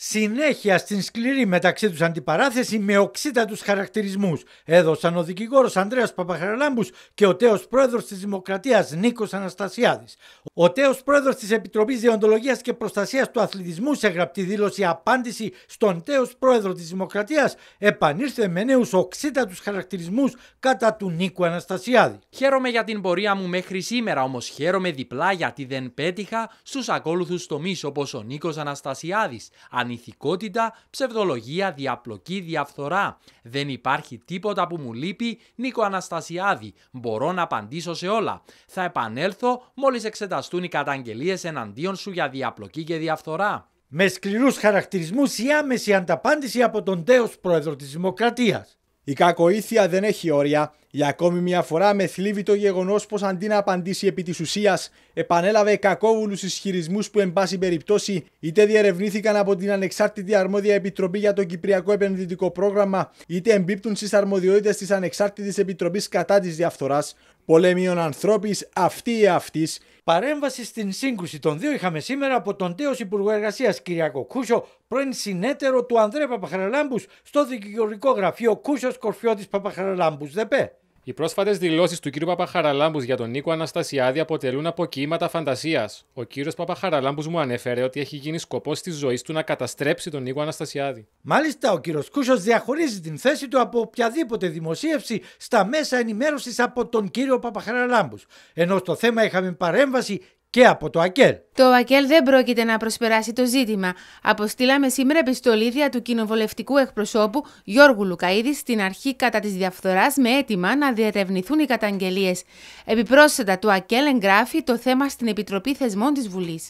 συνέχεια στην σκληρή μεταξύ τους αντιπαράθεση με οξύτα τους χαρακτηρισμούς. Έδωσαν ο Δικηγόρος Ανδρέας Παπαχαραλάμπους και ο τέος πρόεδρος της Δημοκρατίας Νίκος Αναστασιάδης. Ο τέος πρόεδρος της Επιτροπής Διοντολογίας και προστασίας του Αθλητισμού σε γραπτή δήλωση απάντηση στον τέος πρόεδρο της Δημοκρατίας επανήλθε με νέους οξύτα τους χαρακτηρισμούς κατά του Νίκου Αναστασιάδη. Χαίρομαι για την πορεία μου μέχρι σήμερα όμως χαίρομαι διπλά γιατί δεν πέτυχα στους ακόλουθους τομείς όπως ο Νίκος Αναστασιάδης ανηθικότητα, ψευδολογία, διαπλοκή, διαφθορά. Δεν υπάρχει τίποτα που μου λείπει, Νίκο Αναστασιάδη. Μπορώ να απαντήσω σε όλα. Θα επανέλθω μόλις εξεταστούν οι καταγγελίες εναντίον σου για διαπλοκή και διαφθορά. Με σκληρούς χαρακτηρισμούς η άμεση ανταπάντηση από τον τέος πρόεδρο της Δημοκρατίας. Η κακοήθεια δεν έχει όρια. Για ακόμη μια φορά με θλίβει το γεγονός πως αντί να απαντήσει επί της ουσίας, επανέλαβε κακόβουλους ισχυρισμούς που, εν πάση περιπτώσει, είτε διερευνήθηκαν από την ανεξάρτητη αρμόδια επιτροπή για το Κυπριακό Επενδυτικό Πρόγραμμα, είτε εμπίπτουν στις αρμοδιότητες της ανεξάρτητης επιτροπής κατά της διαφθοράς. πολέμιων ανθρώπης αυτή ή αυτής. Παρέμβαση στην σύγκρουση των δύο είχαμε σήμερα από τον τέος Υπουργό Εργασίας Κυριακό Κούσο, πρώην συνέτερο του Ανδρέα Παπαχαραλάμπου στο δικηγορικό γραφείο Κούσος Κορφιώτης ΔΕΠΕ. Οι πρόσφατες δηλώσεις του κ. Παπαχαραλάμπους για τον Νίκο Αναστασιάδη αποτελούν αποκοίηματα φαντασίας. Ο κ. Παπαχαραλάμπους μου ανέφερε ότι έχει γίνει σκοπός της ζωής του να καταστρέψει τον Νίκο Αναστασιάδη. Μάλιστα, ο κ. Κούσος διαχωρίζει την θέση του από οποιαδήποτε δημοσίευση στα μέσα ενημέρωσης από τον κ. Παπαχαραλάμπους. Ενώ στο θέμα είχαμε παρέμβαση από το ΑΚΕΛ. Το ΑΚΕΛ δεν πρόκειται να προσπεράσει το ζήτημα. Αποστήλαμε σήμερα επιστολή δια του κοινοβουλευτικού εκπροσώπου Γιώργου Λουκαίδη στην αρχή κατά της διαφθοράς με αίτημα να διερευνηθούν οι καταγγελίες. Επιπρόσθετα, το ΑΚΕΛ εγγράφει το θέμα στην Επιτροπή Θεσμών της Βουλής.